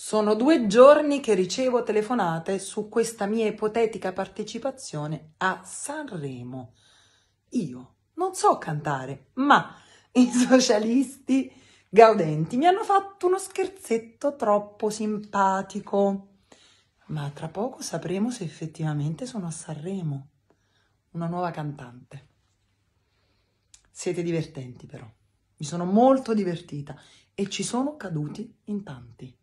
Sono due giorni che ricevo telefonate su questa mia ipotetica partecipazione a Sanremo. Io non so cantare, ma i socialisti gaudenti mi hanno fatto uno scherzetto troppo simpatico. Ma tra poco sapremo se effettivamente sono a Sanremo, una nuova cantante. Siete divertenti però, mi sono molto divertita e ci sono caduti in tanti.